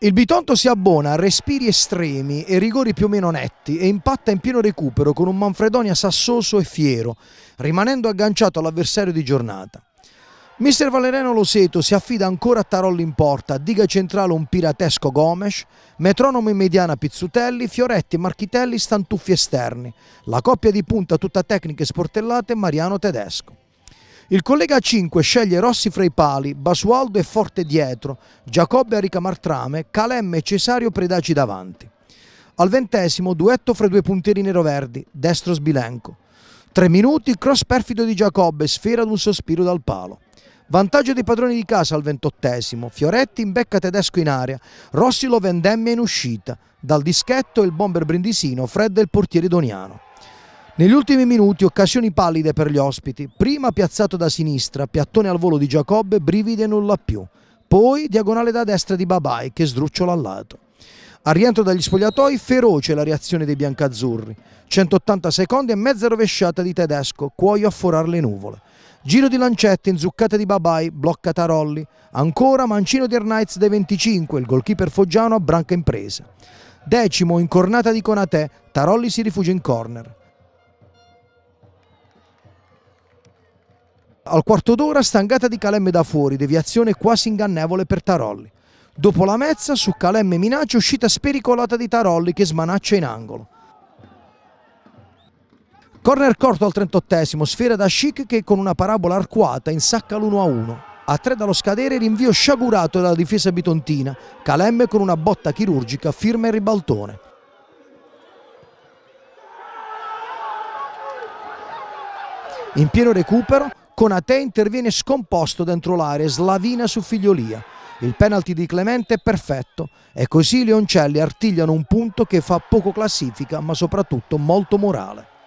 Il Bitonto si abbona a respiri estremi e rigori più o meno netti e impatta in pieno recupero con un Manfredonia sassoso e fiero, rimanendo agganciato all'avversario di giornata. Mister Valeriano Loseto si affida ancora a Tarolli in porta, diga centrale un piratesco Gomes, metronomo in mediana Pizzutelli, Fioretti e Marchitelli stantuffi esterni, la coppia di punta tutta tecniche sportellate Mariano Tedesco. Il collega 5 sceglie Rossi fra i pali, Basualdo e Forte dietro, Giacobbe Arica ricamartrame, Calemme e Cesario Predaci davanti. Al ventesimo duetto fra i due puntieri neroverdi, destro Sbilenco. Tre minuti, cross perfido di Giacobbe, sfera ad un sospiro dal palo. Vantaggio dei padroni di casa al ventottesimo, Fioretti in becca tedesco in aria, Rossi lo vendemmia in uscita, dal dischetto il bomber brindisino, Fred e il portiere doniano. Negli ultimi minuti occasioni pallide per gli ospiti, prima piazzato da sinistra, piattone al volo di Giacobbe, brividi e nulla più, poi diagonale da destra di Babai che sdrucciola al lato. Al rientro dagli spogliatoi feroce la reazione dei biancazzurri, 180 secondi e mezza rovesciata di Tedesco, cuoio a forare le nuvole. Giro di lancette, inzuccata di Babai, blocca Tarolli, ancora mancino di Ernaiz dei 25, il goalkeeper foggiano a branca impresa. Decimo incornata di Conatè, Tarolli si rifugia in corner. Al quarto d'ora stangata di Calemme da fuori, deviazione quasi ingannevole per Tarolli. Dopo la mezza su Calemme minaccia uscita spericolata di Tarolli che smanaccia in angolo. Corner corto al 38esimo, sfera da Schick che con una parabola arcuata insacca l'1-1. A tre dallo scadere rinvio sciagurato dalla difesa bitontina, Calemme con una botta chirurgica firma il ribaltone. In pieno recupero, Conate interviene scomposto dentro l'area, slavina su Figliolia. Il penalty di Clemente è perfetto e così i Leoncelli artigliano un punto che fa poco classifica ma soprattutto molto morale.